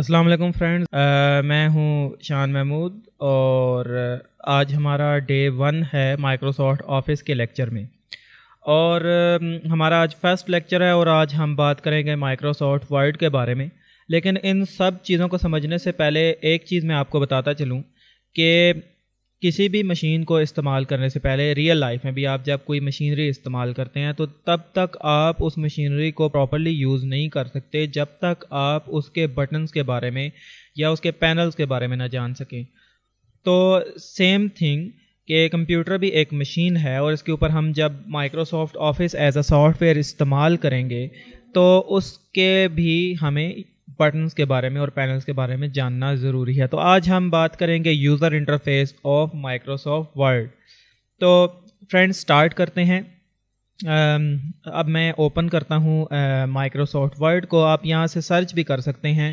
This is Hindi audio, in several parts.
अस्सलाम वालेकुम फ्रेंड्स मैं हूँ शान महमूद और आज हमारा डे वन है माइक्रोसॉफ्ट ऑफिस के लेक्चर में और हमारा आज फर्स्ट लेक्चर है और आज हम बात करेंगे माइक्रोसॉफ्ट वर्ड के बारे में लेकिन इन सब चीज़ों को समझने से पहले एक चीज़ मैं आपको बताता चलूँ कि किसी भी मशीन को इस्तेमाल करने से पहले रियल लाइफ में भी आप जब कोई मशीनरी इस्तेमाल करते हैं तो तब तक आप उस मशीनरी को प्रॉपरली यूज़ नहीं कर सकते जब तक आप उसके बटन्स के बारे में या उसके पैनल्स के बारे में ना जान सकें तो सेम थिंग कि कंप्यूटर भी एक मशीन है और इसके ऊपर हम जब Microsoft Office as a software इस्तेमाल करेंगे तो उसके भी हमें बटन्स के बारे में और पैनल्स के बारे में जानना ज़रूरी है तो आज हम बात करेंगे user interface of Microsoft Word तो फ्रेंड्स स्टार्ट करते हैं अब मैं ओपन करता हूँ माइक्रोसॉफ्ट वर्ड को आप यहाँ से सर्च भी कर सकते हैं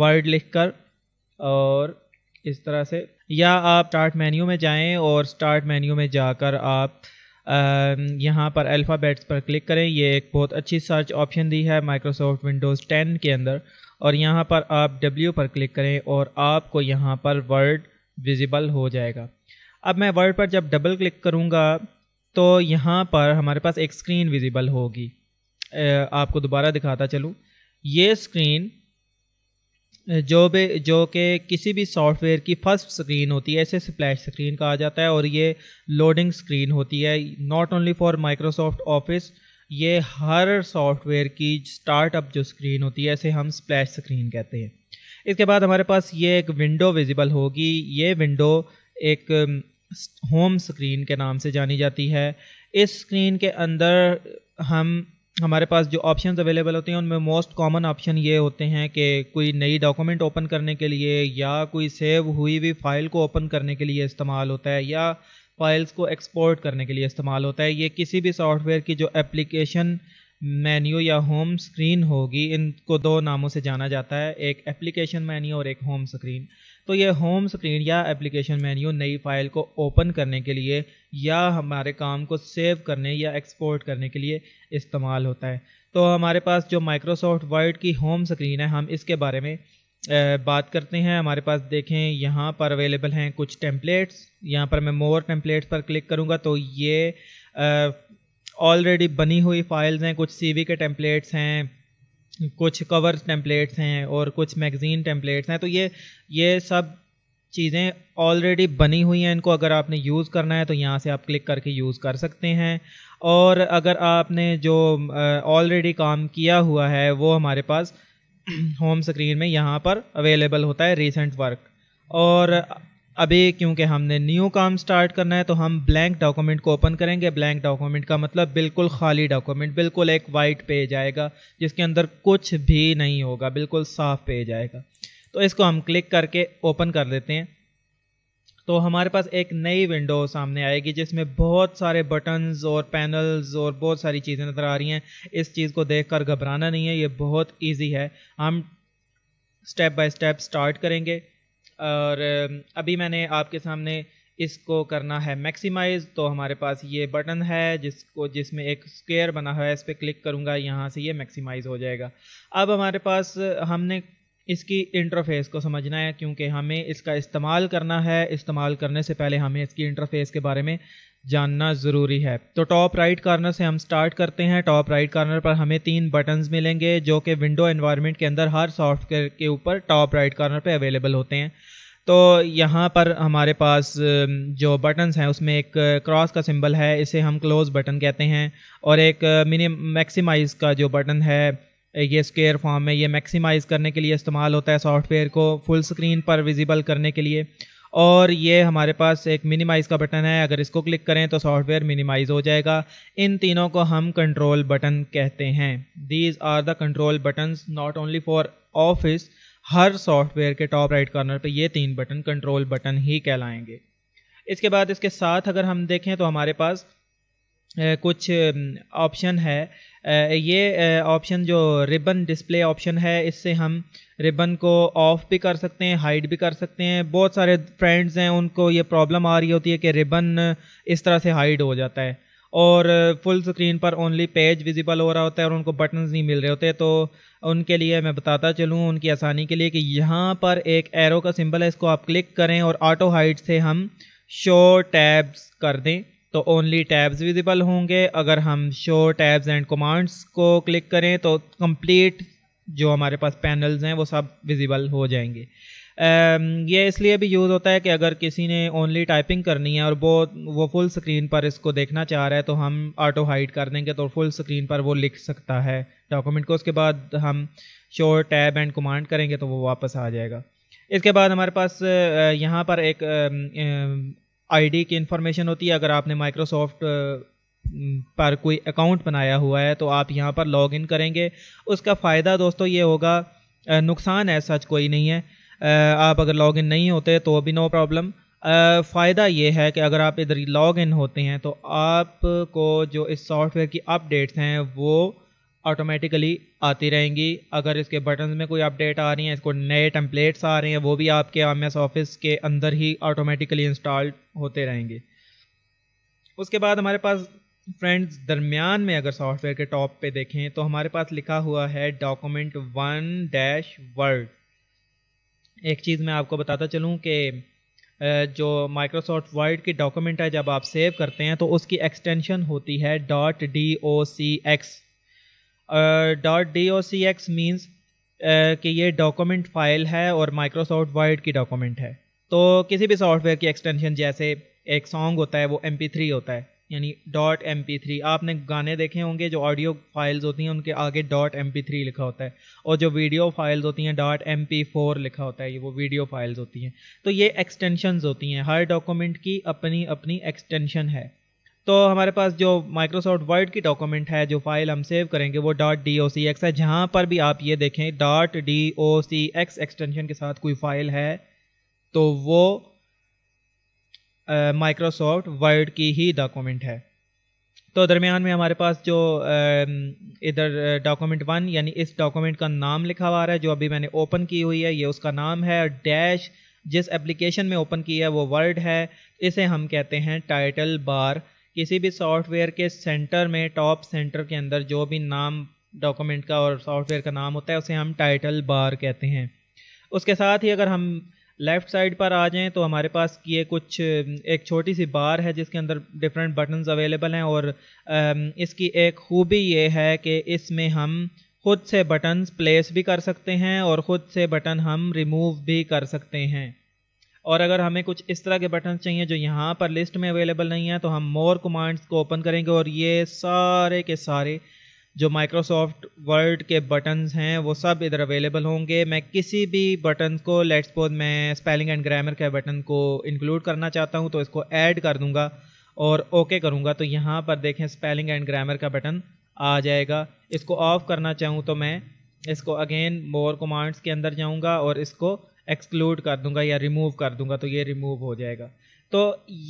वर्ड लिख कर और इस तरह से या आप स्टार्ट मेन्यू में जाएं और स्टार्ट मेन्यू में जाकर आप यहाँ पर अल्फ़ाबेट्स पर क्लिक करें ये एक बहुत अच्छी सर्च ऑप्शन दी है माइक्रोसॉफ्ट विंडोज़ टेन के अंदर और यहाँ पर आप डब्ल्यू पर क्लिक करें और आपको यहाँ पर वर्ड विजिबल हो जाएगा अब मैं वर्ड पर जब डबल क्लिक करूँगा तो यहाँ पर हमारे पास एक स्क्रीन विजिबल होगी आपको दोबारा दिखाता चलूँ ये स्क्रीन जो भी जो कि किसी भी सॉफ्टवेयर की फर्स्ट स्क्रीन होती है इसे स्प्लैश स्क्रीन कहा जाता है और ये लोडिंग स्क्रीन होती है not only for Microsoft Office ये हर सॉफ्टवेयर की स्टार्टअप जो स्क्रीन होती है इसे हम स्प्लैश स्क्रीन कहते हैं इसके बाद हमारे पास ये एक विंडो विजिबल होगी ये विंडो एक होम um, स्क्रीन के नाम से जानी जाती है इस स्क्रीन के अंदर हम हमारे पास जो ऑप्शन अवेलेबल होते हैं उनमें मोस्ट कॉमन ऑप्शन ये होते हैं कि कोई नई डॉक्यूमेंट ओपन करने के लिए या कोई सेव हुई हुई फ़ाइल को ओपन करने के लिए इस्तेमाल होता है या फ़ाइल्स को एक्सपोर्ट करने के लिए इस्तेमाल होता है ये किसी भी सॉफ्टवेयर की जो एप्लीकेशन मेन्यू या होम स्क्रीन होगी इनको दो नामों से जाना जाता है एक एप्लीकेशन मेन्यू और एक होम स्क्रीन तो ये होम स्क्रीन या एप्लीकेशन मेन्यू नई फाइल को ओपन करने के लिए या हमारे काम को सेव करने या एक्सपोर्ट करने के लिए इस्तेमाल होता है तो हमारे पास जो माइक्रोसॉफ्ट वर्ड की होम स्क्रीन है हम इसके बारे में बात करते हैं हमारे पास देखें यहाँ पर अवेलेबल हैं कुछ टेम्पलेट्स यहाँ पर मैं मोर टेम्पलेट्स पर क्लिक करूँगा तो ये ऑलरेडी बनी हुई फाइल्स हैं कुछ सी के टेम्पलेट्स हैं कुछ कवर टेम्पलेट्स हैं और कुछ मैगज़ीन टेम्पलेट्स हैं तो ये ये सब चीज़ें ऑलरेडी बनी हुई हैं इनको अगर आपने यूज़ करना है तो यहाँ से आप क्लिक करके यूज़ कर सकते हैं और अगर आपने जो ऑलरेडी काम किया हुआ है वो हमारे पास होम स्क्रीन में यहाँ पर अवेलेबल होता है रीसेंट वर्क और अभी क्योंकि हमने न्यू काम स्टार्ट करना है तो हम ब्लैंक डॉक्यूमेंट को ओपन करेंगे ब्लैंक डॉक्यूमेंट का मतलब बिल्कुल खाली डॉक्यूमेंट बिल्कुल एक वाइट पेज आएगा जिसके अंदर कुछ भी नहीं होगा बिल्कुल साफ पेज आएगा तो इसको हम क्लिक करके ओपन कर देते हैं तो हमारे पास एक नई विंडो सामने आएगी जिसमें बहुत सारे बटन्स और पैनल्स और बहुत सारी चीज़ें नज़र आ रही हैं इस चीज़ को देखकर घबराना नहीं है ये बहुत इजी है हम स्टेप बाय स्टेप स्टार्ट करेंगे और अभी मैंने आपके सामने इसको करना है मैक्सिमाइज तो हमारे पास ये बटन है जिसको जिसमें एक स्क्वायर बना हुआ है इस पर क्लिक करूँगा यहाँ से ये मैक्सिमाइज हो जाएगा अब हमारे पास हमने इसकी इंटरफेस को समझना है क्योंकि हमें इसका इस्तेमाल करना है इस्तेमाल करने से पहले हमें इसकी इंटरफेस के बारे में जानना ज़रूरी है तो टॉप राइट कॉर्नर से हम स्टार्ट करते हैं टॉप राइट कॉर्नर पर हमें तीन बटन्स मिलेंगे जो कि विंडो एनवायरनमेंट के अंदर हर सॉफ्टवेयर के ऊपर टॉप राइट कॉर्नर पर अवेलेबल होते हैं तो यहाँ पर हमारे पास जो बटन्स हैं उसमें एक क्रॉस का सिंबल है इसे हम क्लोज़ बटन कहते हैं और एक मिनिम मैक्सीमाइज का जो बटन है ये स्केयर फॉर्म में ये मैक्सीमाइज करने के लिए इस्तेमाल होता है सॉफ्टवेयर को फुल स्क्रीन पर विजिबल करने के लिए और ये हमारे पास एक मिनिमाइज़ का बटन है अगर इसको क्लिक करें तो सॉफ्टवेयर मिनिमाइज़ हो जाएगा इन तीनों को हम कंट्रोल बटन कहते हैं these are the control buttons not only for Office हर सॉफ्टवेयर के टॉप राइट कॉर्नर पे ये तीन बटन कंट्रोल बटन ही कहलाएंगे इसके बाद इसके साथ अगर हम देखें तो हमारे पास कुछ ऑप्शन है ये ऑप्शन जो रिबन डिस्प्ले ऑप्शन है इससे हम रिबन को ऑफ भी कर सकते हैं हाइड भी कर सकते हैं बहुत सारे फ्रेंड्स हैं उनको ये प्रॉब्लम आ रही होती है कि रिबन इस तरह से हाइड हो जाता है और फुल स्क्रीन पर ओनली पेज विजिबल हो रहा होता है और उनको बटन्स नहीं मिल रहे होते तो उनके लिए मैं बताता चलूँ उनकी आसानी के लिए कि यहाँ पर एक एरो का सिंबल है इसको आप क्लिक करें और ऑटो हाइड से हम शो टैब्स कर दें तो ओनली टैब्स विजिबल होंगे अगर हम शो टैब्स एंड कमांड्स को क्लिक करें तो कंप्लीट जो हमारे पास पैनल्स हैं वो सब विजिबल हो जाएंगे ये इसलिए भी यूज़ होता है कि अगर किसी ने ओनली टाइपिंग करनी है और वो वो फुल स्क्रीन पर इसको देखना चाह रहा है तो हम ऑटो हाइड कर देंगे तो फुल स्क्रीन पर वो लिख सकता है डॉक्यूमेंट को उसके बाद हम शोर टैब एंड कमांड करेंगे तो वो वापस आ जाएगा इसके बाद हमारे पास यहाँ पर एक आईडी की इंफॉर्मेशन होती है अगर आपने माइक्रोसॉफ्ट पर कोई अकाउंट बनाया हुआ है तो आप यहाँ पर लॉग इन करेंगे उसका फ़ायदा दोस्तों ये होगा नुकसान है सच कोई नहीं है आप अगर लॉग इन नहीं होते तो भी नो प्रॉब्लम फ़ायदा ये है कि अगर आप इधर लॉग इन होते हैं तो आपको जो इस सॉफ्टवेयर की अपडेट्स हैं वो ऑटोमेटिकली आती रहेंगी अगर इसके बटन में कोई अपडेट आ रही हैं इसको नए टेम्पलेट्स आ रहे हैं वो भी आपके एम एस ऑफिस के अंदर ही ऑटोमेटिकली इंस्टॉल होते रहेंगे उसके बाद हमारे पास फ्रेंड्स दरमियान में अगर सॉफ्टवेयर के टॉप पे देखें तो हमारे पास लिखा हुआ है डॉक्यूमेंट वन डैश वर्ड एक चीज़ मैं आपको बताता चलूँ कि जो माइक्रोसॉफ्ट वर्ड की डॉक्यूमेंट है जब आप सेव करते हैं तो उसकी एक्सटेंशन होती है dot D O C X dot D O C X means कि ये डॉक्यूमेंट फाइल है और माइक्रोसॉफ्ट वर्ड की डॉक्यूमेंट है तो किसी भी सॉफ्टवेयर की एक्सटेंशन जैसे एक सॉन्ग होता है वो एम होता है यानी डॉट एम थ्री आपने गाने देखे होंगे जो ऑडियो फाइल्स होती हैं उनके आगे डॉट एम थ्री लिखा होता है और जो वीडियो फाइल्स होती हैं डॉट एम फोर लिखा होता है ये वो वीडियो फाइल्स होती हैं तो ये एक्सटेंशंस होती हैं हर डॉक्यूमेंट की अपनी अपनी एक्सटेंशन है तो हमारे पास जो माइक्रोसॉफ्ट वर्ड की डॉक्यूमेंट है जो फाइल हम सेव करेंगे वो dot D O C X है जहाँ पर भी आप ये देखें dot D O C X extension के साथ कोई फाइल है तो वो माइक्रोसॉफ्ट वर्ड की ही डॉक्यूमेंट है तो दरमियान में हमारे पास जो इधर डॉक्यूमेंट वन यानी इस डॉक्यूमेंट का नाम लिखा हुआ है जो अभी मैंने ओपन की हुई है ये उसका नाम है डैश जिस एप्लीकेशन में ओपन की है वो वर्ड है इसे हम कहते हैं टाइटल बार किसी भी सॉफ्टवेयर के सेंटर में टॉप सेंटर के अंदर जो भी नाम डॉक्यूमेंट का और सॉफ्टवेयर का नाम होता है उसे हम टाइटल बार कहते हैं उसके साथ ही अगर हम लेफ़्ट साइड पर आ जाएं तो हमारे पास ये कुछ एक छोटी सी बार है जिसके अंदर डिफरेंट बटन्स अवेलेबल हैं और इसकी एक खूबी ये है कि इसमें हम ख़ुद से बटन्स प्लेस भी कर सकते हैं और ख़ुद से बटन हम रिमूव भी कर सकते हैं और अगर हमें कुछ इस तरह के बटन चाहिए जो यहाँ पर लिस्ट में अवेलेबल नहीं है तो हम मोर कमांड्स को ओपन करेंगे और ये सारे के सारे जो माइक्रोसॉफ्ट वर्ड के बटन्स हैं वो सब इधर अवेलेबल होंगे मैं किसी भी बटन को लेट्स सपोज मैं स्पेलिंग एंड ग्रामर के बटन को इंक्लूड करना चाहता हूँ तो इसको ऐड कर दूँगा और ओके okay करूँगा तो यहाँ पर देखें स्पेलिंग एंड ग्रामर का बटन आ जाएगा इसको ऑफ़ करना चाहूँ तो मैं इसको अगेन मोर कमांड्स के अंदर जाऊँगा और इसको एक्सक्लूड कर दूंगा या रिमूव कर दूंगा तो ये रिमूव हो जाएगा तो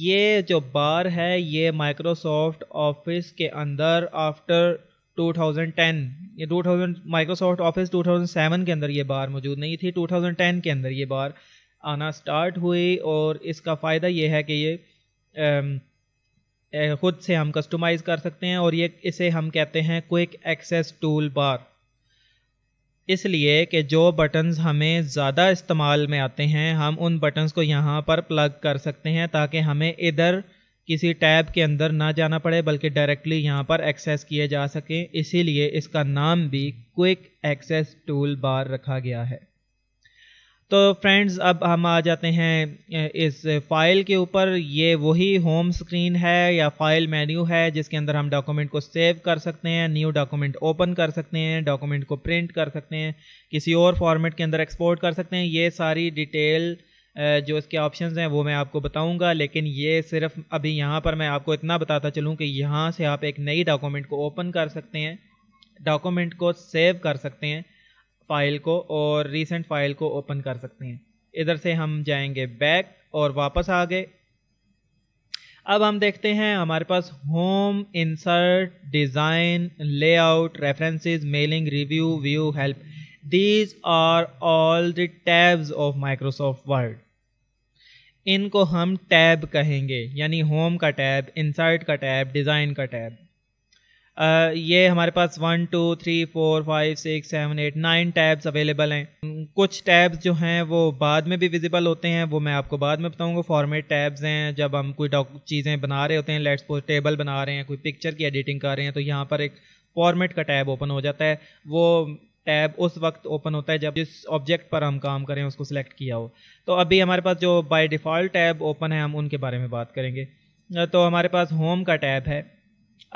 ये जो बार है ये माइक्रोसॉफ्ट ऑफिस के अंदर आफ्टर 2010 ये 2000 माइक्रोसॉफ्ट ऑफिस 2007 के अंदर ये बार मौजूद नहीं थी 2010 के अंदर ये बार आना स्टार्ट हुई और इसका फ़ायदा ये है कि ये ख़ुद से हम कस्टमाइज़ कर सकते हैं और ये इसे हम कहते हैं क्विक एक्सेस टूल बार इसलिए कि जो बटन्स हमें ज़्यादा इस्तेमाल में आते हैं हम उन बटन्स को यहाँ पर प्लग कर सकते हैं ताकि हमें इधर किसी टैब के अंदर ना जाना पड़े बल्कि डायरेक्टली यहाँ पर एक्सेस किए जा सकें इसीलिए इसका नाम भी क्विक एक्सेस टूल बार रखा गया है तो फ्रेंड्स अब हम आ जाते हैं इस फाइल के ऊपर ये वही होम स्क्रीन है या फाइल मेन्यू है जिसके अंदर हम डॉक्यूमेंट को सेव कर सकते हैं न्यू डॉक्यूमेंट ओपन कर सकते हैं डॉक्यूमेंट को प्रिंट कर सकते हैं किसी और फॉर्मेट के अंदर एक्सपोर्ट कर सकते हैं ये सारी डिटेल जो इसके ऑप्शंस हैं वो मैं आपको बताऊंगा लेकिन ये सिर्फ अभी यहाँ पर मैं आपको इतना बताता चलूँ कि यहाँ से आप एक नई डॉक्यूमेंट को ओपन कर सकते हैं डॉक्यूमेंट को सेव कर सकते हैं फाइल को और रीसेंट फाइल को ओपन कर सकते हैं इधर से हम जाएंगे बैक और वापस आ गए अब हम देखते हैं हमारे पास home insert design layout references mailing review view help these are all the tabs of Microsoft Word इनको हम टैब कहेंगे यानी होम का टैब इंसर्ट का टैब डिज़ाइन का टैब Uh, ये हमारे पास one two three four five six seven eight nine tabs available हैं कुछ टैब्स जो हैं वो बाद में भी विजिबल होते हैं वो मैं आपको बाद में बताऊंगा फॉर्मेट टैब्स हैं जब हम कोई चीज़ें बना रहे होते हैं लेट्स पोज टेबल बना रहे हैं कोई पिक्चर की एडिटिंग कर रहे हैं तो यहाँ पर एक फॉर्मेट का टैब ओपन हो जाता है वो टैब उस वक्त ओपन होता है जब जिस ऑब्जेक्ट पर हम काम करें उसको सिलेक्ट किया हो तो अभी हमारे पास जो बाय डिफ़ॉल्ट टैब ओपन है हम उनके बारे में बात करेंगे तो हमारे पास होम का टैब है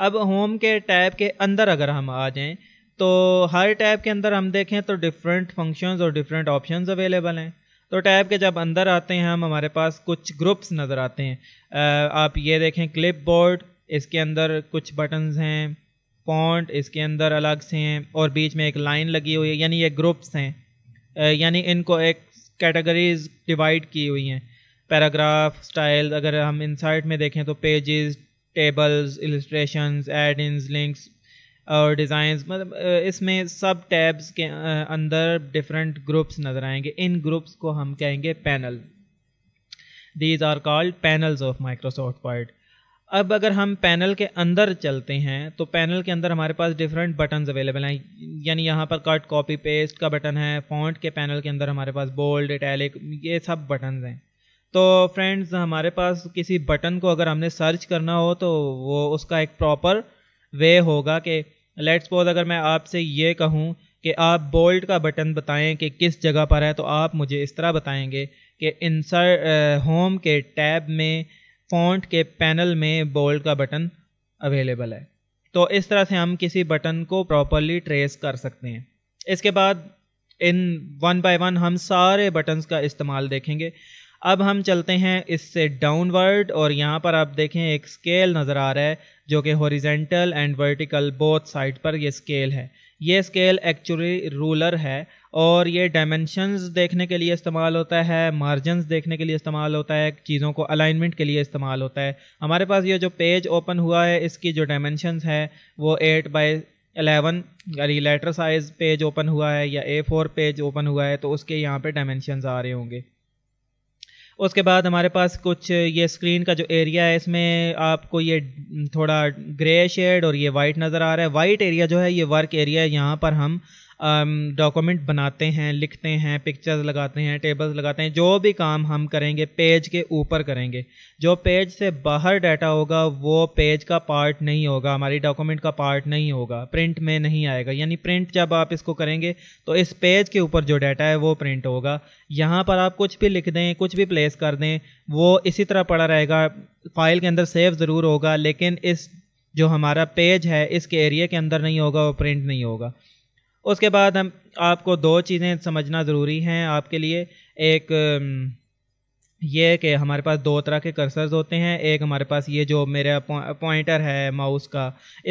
अब होम के टैब के अंदर अगर हम आ जाएं तो हर टैब के अंदर हम देखें तो डिफरेंट फंक्शंस और डिफरेंट ऑप्शंस अवेलेबल हैं तो टैब के जब अंदर आते हैं हम हमारे पास कुछ ग्रुप्स नज़र आते हैं आप ये देखें क्लिप बोर्ड इसके अंदर कुछ बटन्स हैं फॉन्ट इसके अंदर अलग से हैं और बीच में एक लाइन लगी हुई है यानी ये ग्रुप्स हैं यानी इनको एक कैटेगरीज डिवाइड की हुई हैं पैराग्राफ स्टाइल अगर हम इनसाइट में देखें तो pages tables illustration add ins links और डिज़ाइंस मतलब इसमें सब टैब्स के अंदर डिफरेंट ग्रुप्स नज़र आएंगे इन ग्रुप्स को हम कहेंगे panel these are called panels of Microsoft Word अब अगर हम पैनल के अंदर चलते हैं तो पैनल के अंदर हमारे पास डिफरेंट बटन्स अवेलेबल हैं यानी यहाँ पर कट कॉपी पेस्ट का बटन है फॉन्ट के पैनल के अंदर हमारे पास बोल्ड इटैलिक ये सब बटन्स हैं तो फ्रेंड्स हमारे पास किसी बटन को अगर हमने सर्च करना हो तो वो उसका एक प्रॉपर वे होगा कि लेट्स सपोज अगर मैं आपसे ये कहूँ कि आप बोल्ट का बटन बताएं कि किस जगह पर है तो आप मुझे इस तरह बताएंगे कि इंसर्ट होम के टैब में फ़ॉन्ट के पैनल में बोल्ड का बटन अवेलेबल है तो इस तरह से हम किसी बटन को प्रॉपरली ट्रेस कर सकते हैं इसके बाद इन वन बाय वन हम सारे बटन्स का इस्तेमाल देखेंगे अब हम चलते हैं इससे डाउनवर्ड और यहाँ पर आप देखें एक स्केल नज़र आ रहा है जो कि horizontal and vertical both side पर ये स्केल है ये स्केल एक्चुअली रूलर है और ये डायमेंशंस देखने के लिए इस्तेमाल होता है मार्जिनस देखने के लिए इस्तेमाल होता है चीज़ों को अलाइनमेंट के लिए इस्तेमाल होता है हमारे पास ये जो पेज ओपन हुआ है इसकी जो डायमेंशन है वो एट बाई एलेवन यानी लेटर साइज़ पेज ओपन हुआ है या ए फोर पेज ओपन हुआ है तो उसके यहाँ पे डायमेंशन आ रहे होंगे उसके बाद हमारे पास कुछ ये स्क्रीन का जो एरिया है इसमें आपको ये थोड़ा ग्रे शेड और ये वाइट नज़र आ रहा है वाइट एरिया जो है ये वर्क एरिया है यहाँ पर हम डॉक्यूमेंट um, बनाते हैं लिखते हैं पिक्चर्स लगाते हैं टेबल्स लगाते हैं जो भी काम हम करेंगे पेज के ऊपर करेंगे जो पेज से बाहर डाटा होगा वो पेज का पार्ट नहीं होगा हमारी डॉक्यूमेंट का पार्ट नहीं होगा प्रिंट में नहीं आएगा यानी प्रिंट जब आप इसको करेंगे तो इस पेज के ऊपर जो डाटा है वो प्रिंट होगा यहाँ पर आप कुछ भी लिख दें कुछ भी प्लेस कर दें वो इसी तरह पड़ा रहेगा फाइल के अंदर सेव ज़रूर होगा लेकिन इस जो हमारा पेज है इसके एरिया के अंदर नहीं होगा वो प्रिंट नहीं होगा उसके बाद हम आपको दो चीज़ें समझना ज़रूरी हैं आपके लिए एक ये कि हमारे पास दो तरह के कर्सर्स होते हैं एक हमारे पास ये जो मेरा पॉइंटर है माउस का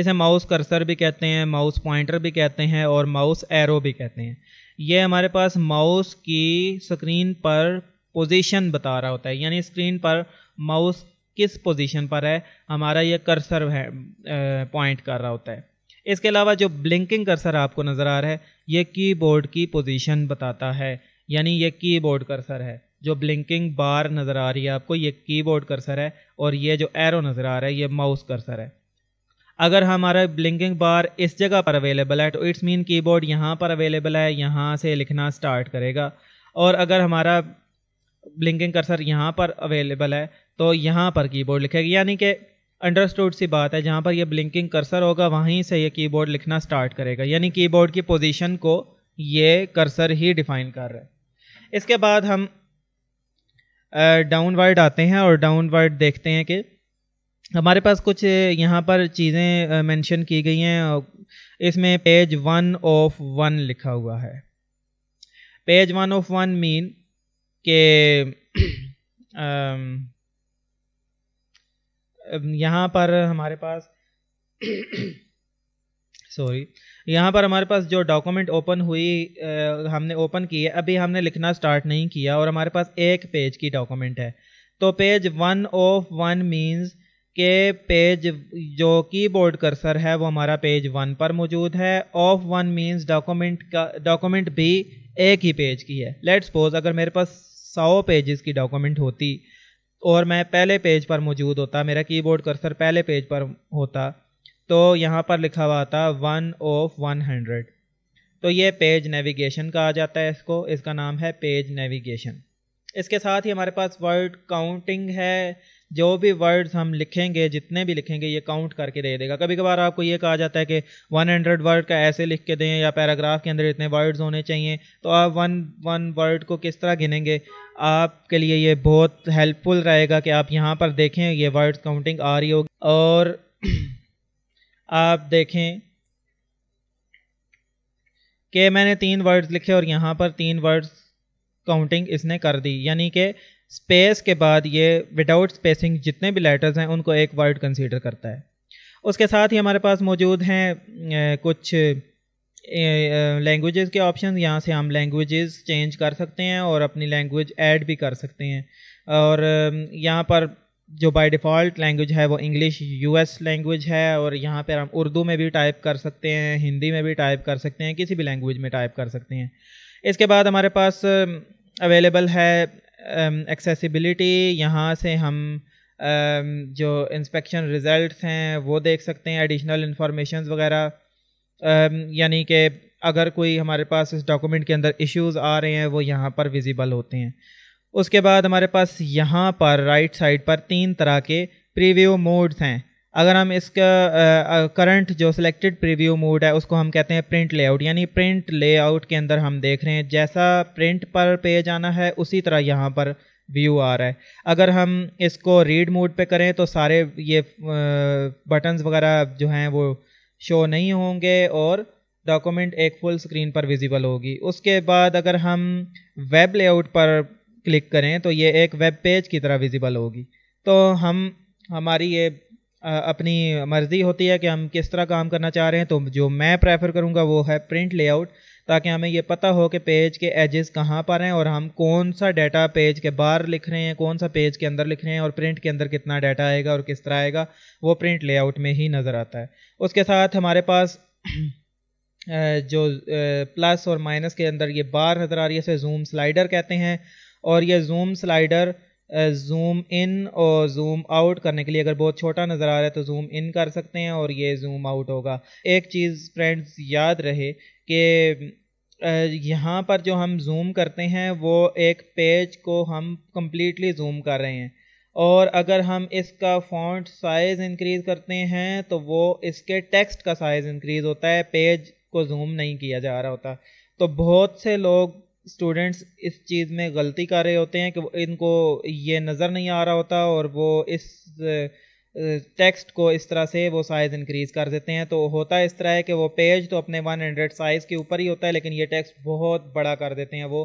इसे माउस कर्सर भी कहते हैं माउस पॉइंटर भी कहते हैं और माउस एरो भी कहते हैं ये हमारे पास माउस की स्क्रीन पर पोजीशन बता रहा होता है यानी स्क्रीन पर माउस किस पोजीशन पर है हमारा ये कर्सर है पॉइंट कर रहा होता है इसके अलावा जो ब्लिंकिंग कर्सर आपको नज़र आ रहा है ये कीबोर्ड की पोजीशन बताता है यानी ये कीबोर्ड कर्सर है जो ब्लिंकिंग बार नज़र आ रही है आपको ये कीबोर्ड कर्सर है और ये जो एरो नज़र आ रहा है ये माउस कर्सर है अगर हमारा ब्लिंकिंग बार इस जगह पर अवेलेबल है तो इट्स मीन कीबोर्ड यहाँ पर अवेलेबल है यहाँ से लिखना स्टार्ट करेगा और अगर हमारा ब्लिंकिंग कर्सर यहाँ पर अवेलेबल है तो यहाँ पर कीबोर्ड लिखेगा यानी कि अंडरस्टूड सी बात है जहाँ पर यह ब्लिंकिंग कर्सर होगा वहीं से यह कीबोर्ड लिखना स्टार्ट करेगा यानी कीबोर्ड की पोजीशन को ये कर्सर ही डिफाइन कर रहा है इसके बाद हम डाउनवर्ड आते हैं और डाउनवर्ड देखते हैं कि हमारे पास कुछ यहाँ पर चीज़ें मेंशन की गई हैं इसमें पेज वन ऑफ वन लिखा हुआ है page one of one mean के यहाँ पर हमारे पास सॉरी यहाँ पर हमारे पास जो डॉक्यूमेंट ओपन हुई आ, हमने ओपन की है अभी हमने लिखना स्टार्ट नहीं किया और हमारे पास एक पेज की डॉक्यूमेंट है तो page one of one means के पेज जो कीबोर्ड कर्सर है वो हमारा पेज वन पर मौजूद है ऑफ वन मीन्स डॉक्यूमेंट का डॉक्यूमेंट भी एक ही पेज की है लेट्स सपोज अगर मेरे पास सौ पेजेस की डॉक्यूमेंट होती और मैं पहले पेज पर मौजूद होता मेरा कीबोर्ड कर्सर पहले पेज पर होता तो यहाँ पर लिखा हुआ था वन ऑफ वन हंड्रेड तो ये पेज नेविगेशन आ जाता है इसको इसका नाम है पेज नेविगेशन इसके साथ ही हमारे पास वर्ड काउंटिंग है जो भी वर्ड्स हम लिखेंगे जितने भी लिखेंगे ये काउंट करके दे देगा कभी कभार आपको ये कहा जाता है कि 100 वर्ड का ऐसे लिख के दें या पैराग्राफ के अंदर इतने वर्ड्स होने चाहिए तो आप वन वन वर्ड को किस तरह गिनेंगे आपके लिए ये बहुत हेल्पफुल रहेगा कि आप यहाँ पर देखें ये वर्ड काउंटिंग आ रही होगी और आप देखें कि मैंने तीन वर्ड्स लिखे और यहाँ पर तीन वर्ड्स काउंटिंग इसने कर दी यानी कि स्पेस के बाद ये विदाउट स्पेसिंग जितने भी लेटर्स हैं उनको एक वर्ड कंसीडर करता है उसके साथ ही हमारे पास मौजूद हैं कुछ लैंग्वेजेस के ऑप्शन यहाँ से हम लैंग्वेजेस चेंज कर सकते हैं और अपनी लैंग्वेज ऐड भी कर सकते हैं और यहाँ पर जो बाय डिफ़ॉल्ट लैंग्वेज है वो इंग्लिश यूएस लैंग्वेज है और यहाँ पर हम उर्दू में भी टाइप कर सकते हैं हिंदी में भी टाइप कर सकते हैं किसी भी लैंग्वेज में टाइप कर सकते हैं इसके बाद हमारे पास अवेलेबल है एक्सेसिबिलिटी यहाँ से हम जो इंस्पेक्शन रिज़ल्ट हैं वो देख सकते हैं एडिशनल इंफॉर्मेशन वगैरह यानी कि अगर कोई हमारे पास इस डॉक्यूमेंट के अंदर इश्यूज आ रहे हैं वो यहाँ पर विजिबल होते हैं उसके बाद हमारे पास यहाँ पर राइट साइड पर तीन तरह के प्रीव्यू मोड्स हैं अगर हम इसका करंट जो सिलेक्टेड प्रीव्यू मोड है उसको हम कहते हैं प्रिंट लेआउट यानी प्रिंट लेआउट के अंदर हम देख रहे हैं जैसा प्रिंट पर पेज आना है उसी तरह यहाँ पर व्यू आ रहा है अगर हम इसको रीड मोड पे करें तो सारे ये बटन्स वगैरह जो हैं वो शो नहीं होंगे और डॉक्यूमेंट एक फुल स्क्रीन पर विजिबल होगी उसके बाद अगर हम वेब लेआउट पर क्लिक करें तो ये एक वेब पेज की तरह विजिबल होगी तो हम हमारी ये अपनी मर्ज़ी होती है कि हम किस तरह काम करना चाह रहे हैं तो जो मैं प्रेफर करूँगा वो है प्रिंट लेआउट ताकि हमें ये पता हो कि पेज के एजेस कहाँ पर हैं और हम कौन सा डाटा पेज के बाहर लिख रहे हैं कौन सा पेज के अंदर लिख रहे हैं और प्रिंट के अंदर कितना डाटा आएगा और किस तरह आएगा वो प्रिंट लेआउट में ही नज़र आता है उसके साथ हमारे पास जो प्लस और माइनस के अंदर ये बार नज़र आ रही है इसे जूम स्लाइडर कहते हैं और ये जूम स्लाइडर ज़ूम इन और ज़ूम आउट करने के लिए अगर बहुत छोटा नज़र आ रहा है तो ज़ूम इन कर सकते हैं और ये ज़ूम आउट होगा एक चीज़ फ्रेंड्स याद रहे कि यहाँ पर जो हम जूम करते हैं वो एक पेज को हम कम्प्लीटली जूम कर रहे हैं और अगर हम इसका फॉन्ट साइज़ इंक्रीज़ करते हैं तो वो इसके टेक्स्ट का साइज़ इंक्रीज़ होता है पेज को जूम नहीं किया जा रहा होता तो बहुत से लोग स्टूडेंट्स इस चीज़ में गलती कर रहे होते हैं कि इनको ये नज़र नहीं आ रहा होता और वो इस टेक्स्ट को इस तरह से वो साइज़ इंक्रीज़ कर देते हैं तो होता इस तरह है कि वो पेज तो अपने 100 साइज़ के ऊपर ही होता है लेकिन ये टेक्स्ट बहुत बड़ा कर देते हैं वो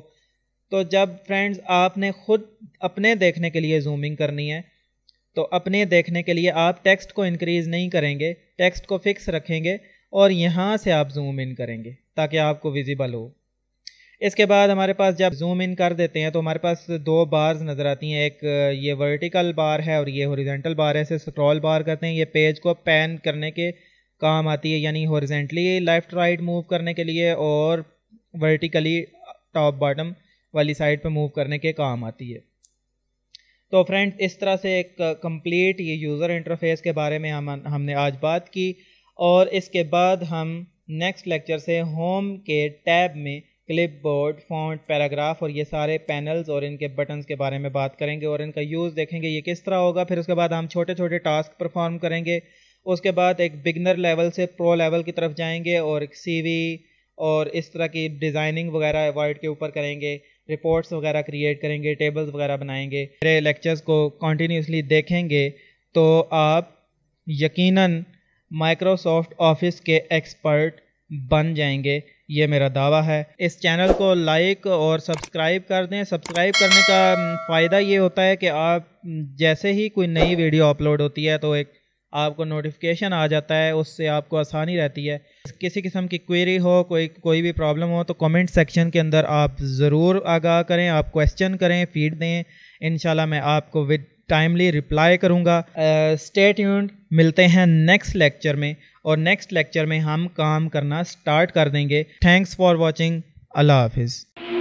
तो जब फ्रेंड्स आपने खुद अपने देखने के लिए जूमिंग करनी है तो अपने देखने के लिए आप टेक्स्ट को इंक्रीज़ नहीं करेंगे टेक्स्ट को फिक्स रखेंगे और यहाँ से आप जूम इन करेंगे ताकि आपको विजिबल हो इसके बाद हमारे पास जब जूम इन कर देते हैं तो हमारे पास दो बार्स नज़र आती हैं एक ये वर्टिकल बार है और ये हॉरिजेंटल बार है इसे स्क्रॉल बार करते हैं ये पेज को पैन करने के काम आती है यानी हॉरिजेंटली लेफ़्ट राइट मूव करने के लिए और वर्टिकली टॉप बॉटम वाली साइड पर मूव करने के काम आती है तो फ्रेंड इस तरह से एक कम्प्लीट ये यूज़र इंटरफेस के बारे में हम हमने आज बात की और इसके बाद हम नेक्स्ट लेक्चर से होम के टैब में क्लिप बोर्ड फॉन्ट पैराग्राफ और ये सारे पैनल्स और इनके बटन्स के बारे में बात करेंगे और इनका यूज़ देखेंगे ये किस तरह होगा फिर उसके बाद हम छोटे छोटे टास्क परफॉर्म करेंगे उसके बाद एक बिगनर लेवल से प्रो लेवल की तरफ जाएंगे और सी सीवी और इस तरह की डिज़ाइनिंग वगैरह वर्ड के ऊपर करेंगे रिपोर्ट्स वगैरह क्रिएट करेंगे टेबल्स वगैरह बनाएंगे मेरे लेक्चर्स को कॉन्टीन्यूसली देखेंगे तो आप यकीनन माइक्रोसॉफ्ट ऑफिस के एक्सपर्ट बन जाएंगे ये मेरा दावा है इस चैनल को लाइक और सब्सक्राइब कर दें सब्सक्राइब करने का फ़ायदा ये होता है कि आप जैसे ही कोई नई वीडियो अपलोड होती है तो एक आपको नोटिफिकेशन आ जाता है उससे आपको आसानी रहती है किसी किस्म की क्वेरी हो कोई कोई भी प्रॉब्लम हो तो कमेंट सेक्शन के अंदर आप ज़रूर आगाह करें आप क्वेश्चन करें फीड दें इन मैं आपको विद टाइमली रिप्लाई करूँगा स्टेट यून मिलते हैं नेक्स्ट लेक्चर में और नेक्स्ट लेक्चर में हम काम करना स्टार्ट कर देंगे थैंक्स फॉर वॉचिंग अल्लाह हाफिज़